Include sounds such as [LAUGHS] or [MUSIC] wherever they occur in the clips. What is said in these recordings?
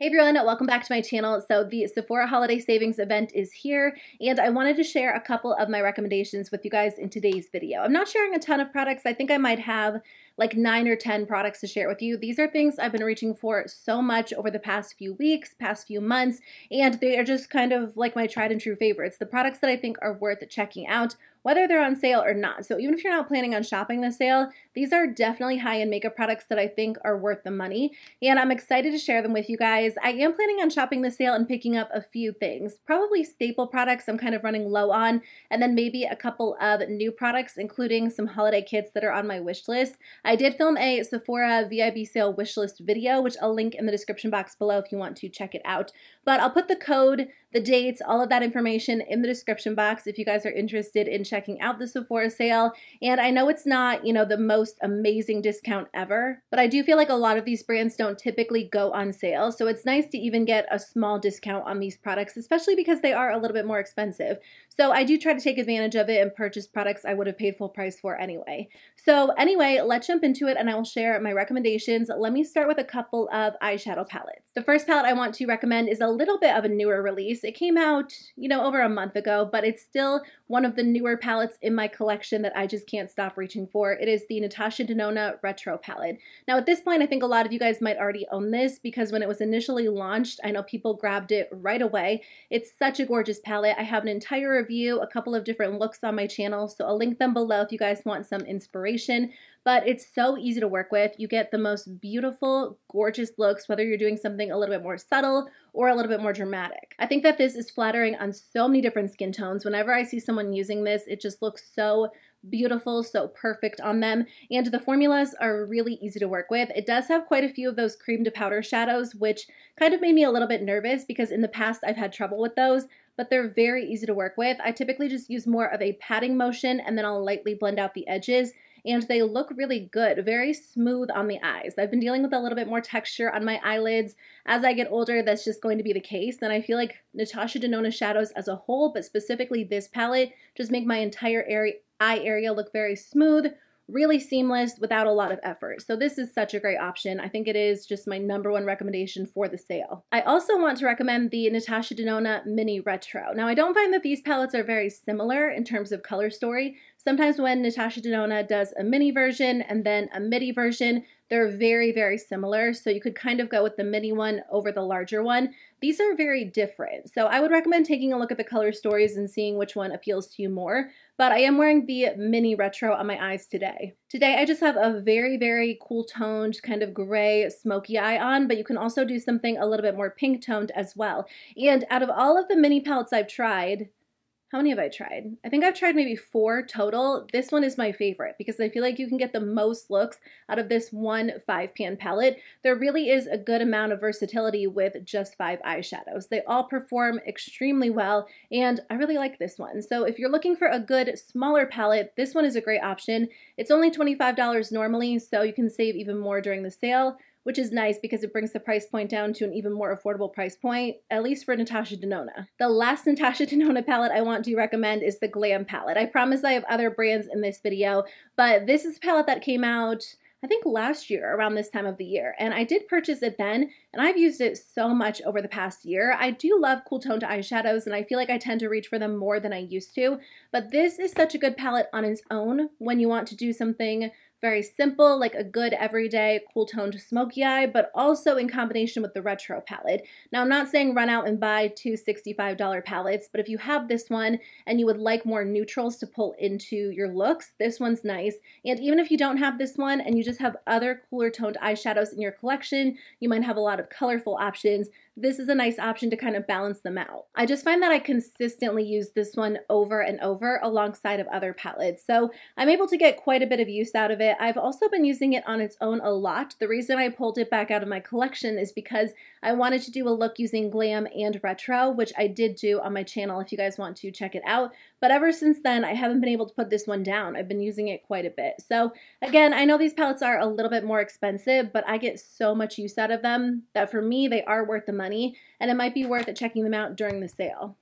Hey everyone, welcome back to my channel. So the Sephora Holiday Savings event is here and I wanted to share a couple of my recommendations with you guys in today's video. I'm not sharing a ton of products. I think I might have like nine or 10 products to share with you. These are things I've been reaching for so much over the past few weeks, past few months, and they are just kind of like my tried and true favorites. The products that I think are worth checking out whether they're on sale or not. So even if you're not planning on shopping the sale, these are definitely high-end makeup products that I think are worth the money, and I'm excited to share them with you guys. I am planning on shopping the sale and picking up a few things, probably staple products I'm kind of running low on, and then maybe a couple of new products, including some holiday kits that are on my wish list. I did film a Sephora VIB sale wish list video, which I'll link in the description box below if you want to check it out. But I'll put the code the dates, all of that information in the description box if you guys are interested in checking out the Sephora sale. And I know it's not, you know, the most amazing discount ever, but I do feel like a lot of these brands don't typically go on sale. So it's nice to even get a small discount on these products, especially because they are a little bit more expensive. So I do try to take advantage of it and purchase products I would have paid full price for anyway. So anyway, let's jump into it and I will share my recommendations. Let me start with a couple of eyeshadow palettes. The first palette I want to recommend is a little bit of a newer release release. It came out, you know, over a month ago, but it's still one of the newer palettes in my collection that I just can't stop reaching for. It is the Natasha Denona Retro Palette. Now, at this point, I think a lot of you guys might already own this because when it was initially launched, I know people grabbed it right away. It's such a gorgeous palette. I have an entire review, a couple of different looks on my channel, so I'll link them below if you guys want some inspiration but it's so easy to work with. You get the most beautiful, gorgeous looks, whether you're doing something a little bit more subtle or a little bit more dramatic. I think that this is flattering on so many different skin tones. Whenever I see someone using this, it just looks so beautiful, so perfect on them. And the formulas are really easy to work with. It does have quite a few of those cream to powder shadows, which kind of made me a little bit nervous because in the past I've had trouble with those, but they're very easy to work with. I typically just use more of a patting motion and then I'll lightly blend out the edges and they look really good, very smooth on the eyes. I've been dealing with a little bit more texture on my eyelids. As I get older, that's just going to be the case. And I feel like Natasha Denona shadows as a whole, but specifically this palette, just make my entire area, eye area look very smooth, really seamless without a lot of effort. So this is such a great option. I think it is just my number one recommendation for the sale. I also want to recommend the Natasha Denona Mini Retro. Now I don't find that these palettes are very similar in terms of color story. Sometimes when Natasha Denona does a mini version and then a midi version, they're very, very similar. So you could kind of go with the mini one over the larger one. These are very different. So I would recommend taking a look at the color stories and seeing which one appeals to you more but I am wearing the mini retro on my eyes today. Today I just have a very, very cool toned kind of gray smoky eye on, but you can also do something a little bit more pink toned as well. And out of all of the mini palettes I've tried, how many have I tried? I think I've tried maybe four total. This one is my favorite because I feel like you can get the most looks out of this one five pan palette. There really is a good amount of versatility with just five eyeshadows. They all perform extremely well and I really like this one. So if you're looking for a good smaller palette, this one is a great option. It's only $25 normally so you can save even more during the sale which is nice because it brings the price point down to an even more affordable price point, at least for Natasha Denona. The last [LAUGHS] Natasha Denona palette I want to recommend is the Glam palette. I promise I have other brands in this video, but this is a palette that came out I think last year around this time of the year. And I did purchase it then, and I've used it so much over the past year. I do love cool toned eyeshadows, and I feel like I tend to reach for them more than I used to. But this is such a good palette on its own when you want to do something very simple, like a good everyday cool toned smoky eye, but also in combination with the retro palette. Now, I'm not saying run out and buy two $65 palettes, but if you have this one and you would like more neutrals to pull into your looks, this one's nice. And even if you don't have this one and you just have other cooler toned eyeshadows in your collection, you might have a lot of colorful options this is a nice option to kind of balance them out. I just find that I consistently use this one over and over alongside of other palettes. So I'm able to get quite a bit of use out of it. I've also been using it on its own a lot. The reason I pulled it back out of my collection is because I wanted to do a look using glam and retro, which I did do on my channel if you guys want to check it out. But ever since then, I haven't been able to put this one down. I've been using it quite a bit. So again, I know these palettes are a little bit more expensive, but I get so much use out of them that for me, they are worth the money and it might be worth it checking them out during the sale.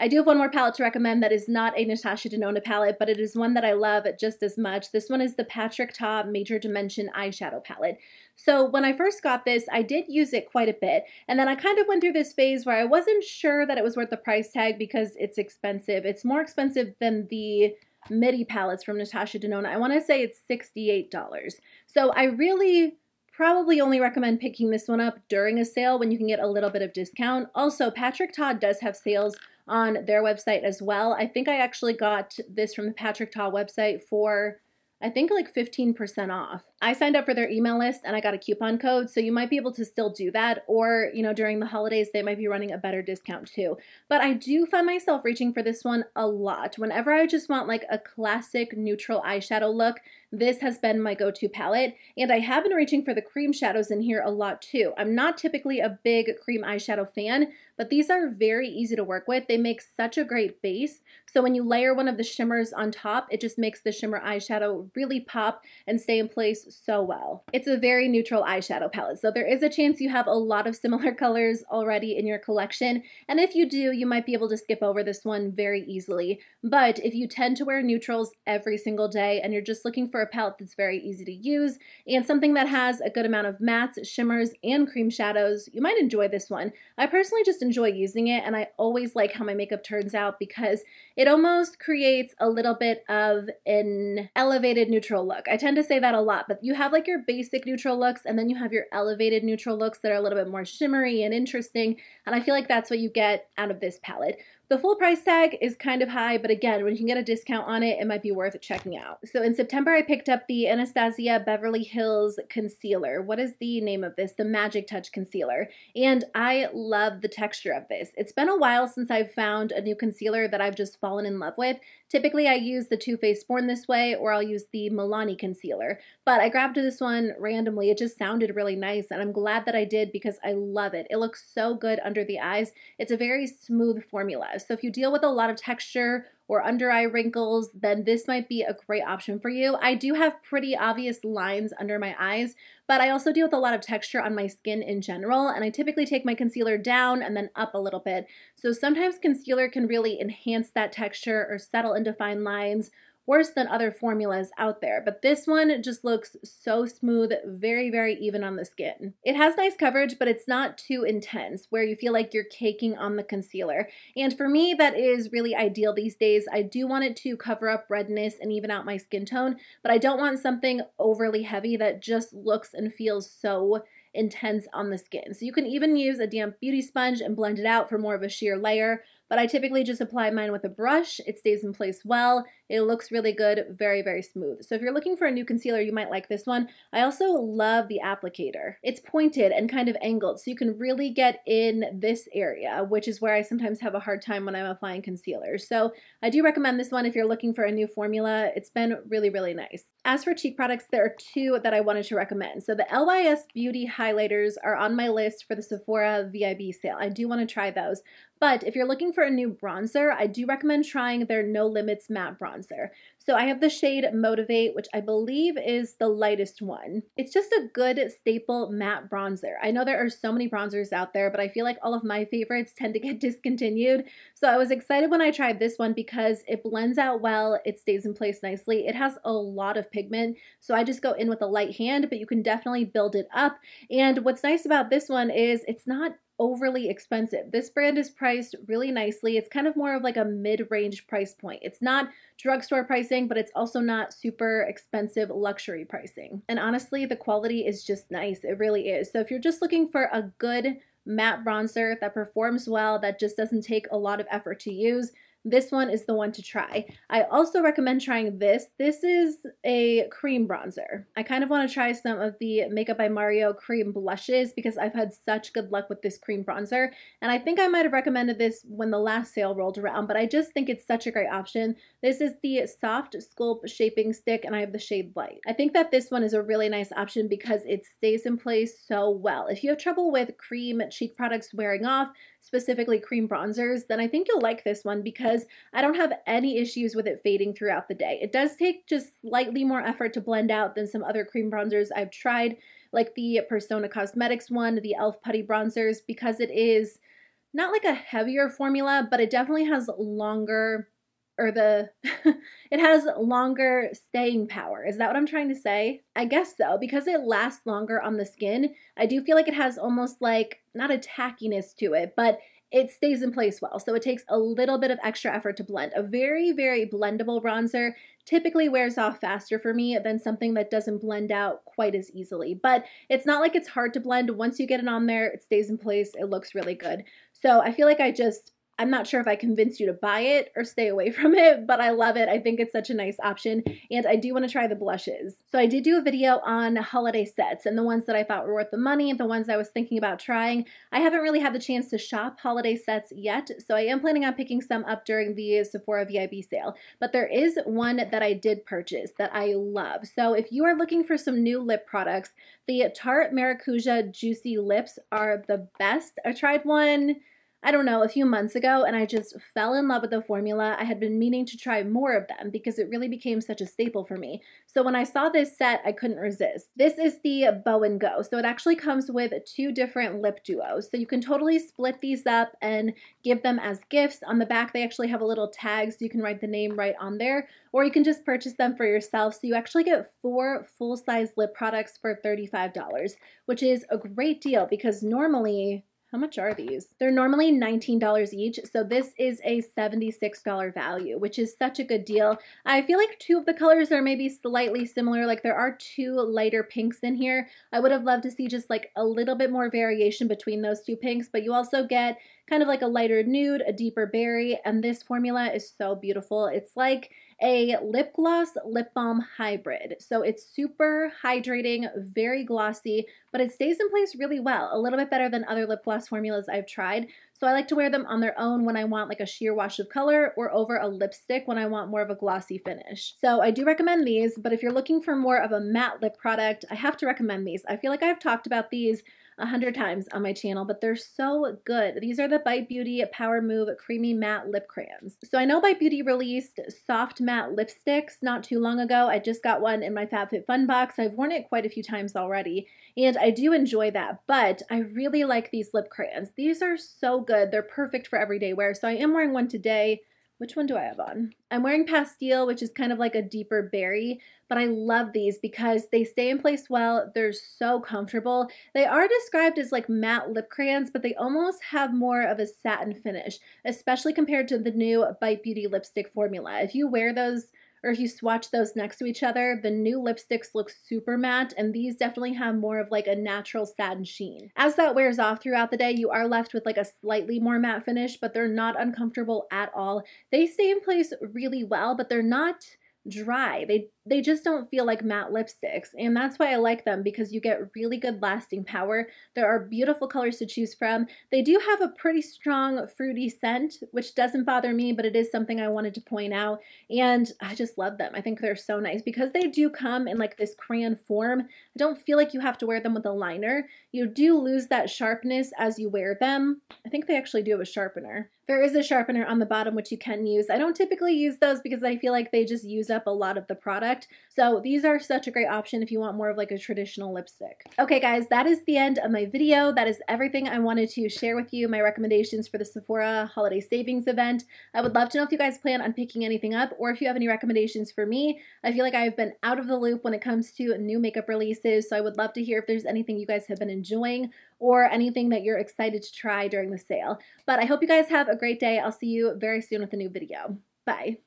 I do have one more palette to recommend that is not a Natasha Denona palette, but it is one that I love just as much. This one is the Patrick Ta Major Dimension Eyeshadow Palette. So when I first got this, I did use it quite a bit, and then I kind of went through this phase where I wasn't sure that it was worth the price tag because it's expensive. It's more expensive than the MIDI palettes from Natasha Denona. I want to say it's $68. So I really probably only recommend picking this one up during a sale when you can get a little bit of discount. Also, Patrick Todd does have sales on their website as well. I think I actually got this from the Patrick Ta website for I think like 15% off. I signed up for their email list and I got a coupon code, so you might be able to still do that or, you know, during the holidays they might be running a better discount too. But I do find myself reaching for this one a lot. Whenever I just want like a classic neutral eyeshadow look, this has been my go-to palette, and I have been reaching for the cream shadows in here a lot too. I'm not typically a big cream eyeshadow fan, but these are very easy to work with. They make such a great base, so when you layer one of the shimmers on top, it just makes the shimmer eyeshadow really pop and stay in place so well. It's a very neutral eyeshadow palette, so there is a chance you have a lot of similar [LAUGHS] colors already in your collection, and if you do, you might be able to skip over this one very easily. But if you tend to wear neutrals every single day and you're just looking for a palette that's very easy to use and something that has a good amount of mattes, shimmers, and cream shadows, you might enjoy this one. I personally just enjoy using it, and I always like how my makeup turns out because it almost creates a little bit of an elevated neutral look. I tend to say that a lot, but you have like your basic neutral looks and then you have your elevated neutral looks that are a little bit more shimmery and interesting. And I feel like that's what you get out of this palette. The full price tag is kind of high, but again, when you can get a discount on it, it might be worth checking out. So in September, I picked up the Anastasia Beverly Hills Concealer. What is the name of this? The Magic Touch Concealer. And I love the texture of this. It's been a while since I've found a new concealer that I've just fallen in love with. Typically, I use the Too Faced Born This Way or I'll use the Milani Concealer, but I grabbed this one randomly. It just sounded really nice, and I'm glad that I did because I love it. It looks so good under the eyes. It's a very smooth formula. So if you deal with a lot of texture or under eye wrinkles, then this might be a great option for you. I do have pretty obvious lines under my eyes, but I also deal with a lot of texture on my skin in general, and I typically take my concealer down and then up a little bit. So sometimes concealer can really enhance that texture or settle into fine lines worse than other formulas out there, but this one just looks so smooth, very, very even on the skin. It has nice coverage, but it's not too intense where you feel like you're caking on the concealer. And for me, that is really ideal these days. I do want it to cover up redness and even out my skin tone, but I don't want something overly heavy that just looks and feels so intense on the skin. So you can even use a damp beauty sponge and blend it out for more of a sheer layer, but I typically just apply mine with a brush. It stays in place well. It looks really good, very, very smooth. So if you're looking for a new concealer, you might like this one. I also love the applicator. It's pointed and kind of angled, so you can really get in this area, which is where I sometimes have a hard time when I'm applying concealer. So I do recommend this one if you're looking for a new formula. It's been really, really nice. As for cheek products, there are two that I wanted to recommend. So the LYS Beauty Highlighters are on my list for the Sephora VIB sale. I do want to try those. But if you're looking for for a new bronzer, I do recommend trying their No Limits Matte Bronzer. So I have the shade Motivate, which I believe is the lightest one. It's just a good staple matte bronzer. I know there are so many bronzers out there, but I feel like all of my favorites tend to get [LAUGHS] discontinued. So I was excited when I tried this one because it blends out well, it stays in place nicely. It has a lot of pigment, so I just go in with a light hand, but you can definitely build it up. And what's nice about this one is it's not overly expensive. This brand is priced really nicely. It's kind of more of like a mid-range price point. It's not drugstore pricing, but it's also not super expensive luxury pricing. And honestly, the quality is just nice. It really is. So if you're just looking for a good matte bronzer that performs well, that just doesn't take a lot of effort to use, this one is the one to try. I also recommend trying this. This is a cream bronzer. I kind of want to try some of the Makeup by Mario cream blushes because I've had such good luck with this cream bronzer. And I think I might have recommended this when the last sale rolled around, but I just think it's such a great option. This is the Soft Sculpt Shaping Stick and I have the shade Light. I think that this one is a really nice option because it stays in place so well. If you have trouble with cream cheek products wearing off, specifically cream bronzers, then I think you'll like this one because I don't have any issues with it fading throughout the day. It does take just slightly more effort to blend out than some other cream bronzers I've tried, like the Persona Cosmetics one, the e.l.f. Putty Bronzers, because it is not like a heavier formula, but it definitely has longer or the [LAUGHS] it has longer staying power. Is that what I'm trying to say? I guess so because it lasts longer on the skin. I do feel like it has almost like not a tackiness to it, but it stays in place well. So it takes a little bit of extra effort to blend. A very, very blendable bronzer typically wears off faster for me than something that doesn't blend out quite as easily. But it's not like it's hard to blend. Once you get it on there, it stays in place. It looks really good. So I feel like I just I'm not sure if I convinced you to buy it or stay away [LAUGHS] from it, but I love it. I think it's such a nice option. And I do want to try the blushes. So I did do a video on holiday sets and the ones that I thought were worth the money, the ones I was thinking about trying. I haven't really had the chance to shop holiday sets yet, so I am planning on picking some up during the Sephora VIB sale. But there is one that I did purchase that I love. So if you are looking for some new lip products, the Tarte Maracuja Juicy Lips are the best. I tried one I don't know, a few months ago, and I just fell in love with the formula. I had been meaning to try more of them because it really became such a staple for me. So when I saw this set, I couldn't resist. This is the Bow and Go. So it actually comes with two different lip duos. So you can totally split these up and give them as gifts. On the back, they actually have a little tag so you can write the name right on there, or you can just purchase them for yourself. So you actually get four full-size lip products for $35, which is a great deal because normally how much are these? They're normally $19 each, so this is a $76 value, which is such a good deal. I feel like two of the colors are maybe slightly similar, like there are two lighter pinks in here. I would have loved to see just like a little bit more variation between those two pinks, but you also get kind of like a lighter nude, a deeper berry, and this formula is so beautiful. It's like a lip gloss lip balm hybrid. So it's super hydrating, very glossy, but it stays in place really well, a little bit better than other lip gloss formulas I've tried. So I like to wear them on their own when I want like a sheer wash of color or over a lipstick when I want more of a glossy finish. So I do recommend these, but if you're looking for more of a matte lip product, I have to recommend these. I feel like I've talked about these a hundred times on my channel, but they're so good. These are the Bite Beauty Power Move Creamy Matte Lip Crayons. So I know Bite Beauty released soft matte lipsticks not too long ago. I just got one in my FabFitFun box. I've worn it quite a few times already, and I do enjoy that, but I really like these lip crayons. These are so good. They're perfect for everyday wear. So I am wearing one today which one do I have on? I'm wearing Pastille, which is kind of like a deeper berry, but I love these because they stay in place well. They're so comfortable. They are described as like matte lip crayons, but they almost have more of a satin finish, especially compared to the new Bite Beauty lipstick formula. If you wear those or if you swatch those next to each other, the new lipsticks look super matte and these definitely have more of like a natural satin sheen. As that wears off throughout the day, you are left with like a slightly more matte finish, but they're not uncomfortable at all. They stay in place really well, but they're not dry. They they just don't feel like matte lipsticks. And that's why I like them because you get really good lasting power. There are beautiful colors to choose from. They do have a pretty strong fruity scent, which doesn't bother me, but it is something I wanted to point out. And I just love them. I think they're so nice because they do come in like this crayon form. I don't feel like you have to wear them with a liner. You do lose that sharpness as you wear them. I think they actually do have a sharpener. There is a sharpener on the bottom, which you can use. I don't typically use those because I feel like they just use up a lot of the product product. So these are such a great option if you want more of like a traditional lipstick. Okay guys, that is the end of my video. That is everything I wanted to share with you, my recommendations for the Sephora holiday savings event. I would love to know if you guys plan on picking anything up or if you have any recommendations for me. I feel like I've been out of the loop when it comes to new makeup releases, so I would love to hear if there's anything you guys have been enjoying or anything that you're excited to try during the sale. But I hope you guys have a great day. I'll see you very soon with a new video. Bye.